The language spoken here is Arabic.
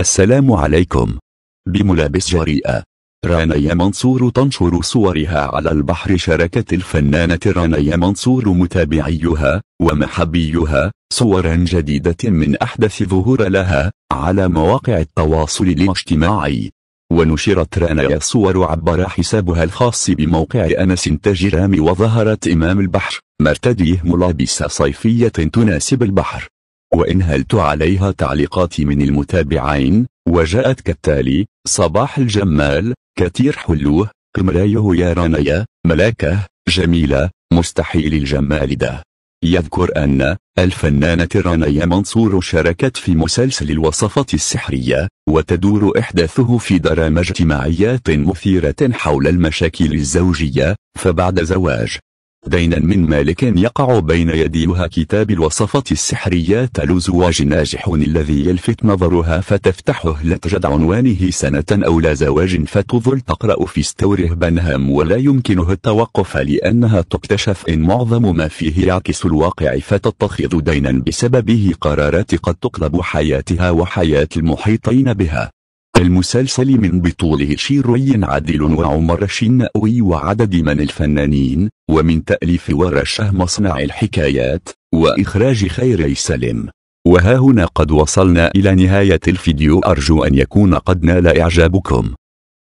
السلام عليكم بملابس جريئة رانيا منصور تنشر صورها على البحر شاركت الفنانة رانيا منصور متابعيها ومحبيها صورا جديدة من أحدث ظهور لها على مواقع التواصل الاجتماعي ونشرت رانيا صور عبر حسابها الخاص بموقع أنس تجرام وظهرت إمام البحر مرتديه ملابس صيفية تناسب البحر وإن هلت عليها تعليقات من المتابعين وجاءت كالتالي صباح الجمال كتير حلوه قمرايه يا رانيا ملاكه جميلة مستحيل الجمال ده يذكر أن الفنانة رانيا منصور شاركت في مسلسل الوصفة السحرية وتدور إحداثه في دراما اجتماعيات مثيرة حول المشاكل الزوجية فبعد زواج دينا من مالك يقع بين يديها كتاب الوصفة السحرية تلوز ناجح الذي يلفت نظرها فتفتحه لتجد عنوانه سنة أولى زواج فتظل تقرأ في ستوره بنهام ولا يمكنه التوقف لأنها تكتشف إن معظم ما فيه يعكس الواقع فتتخذ دينا بسببه قرارات قد تقلب حياتها وحياة المحيطين بها المسلسل من بطوله شيروي عادل وعمر الشناوي وعدد من الفنانين ومن تأليف ورشه مصنع الحكايات وإخراج خيري سلم وها هنا قد وصلنا إلى نهاية الفيديو أرجو أن يكون قد نال إعجابكم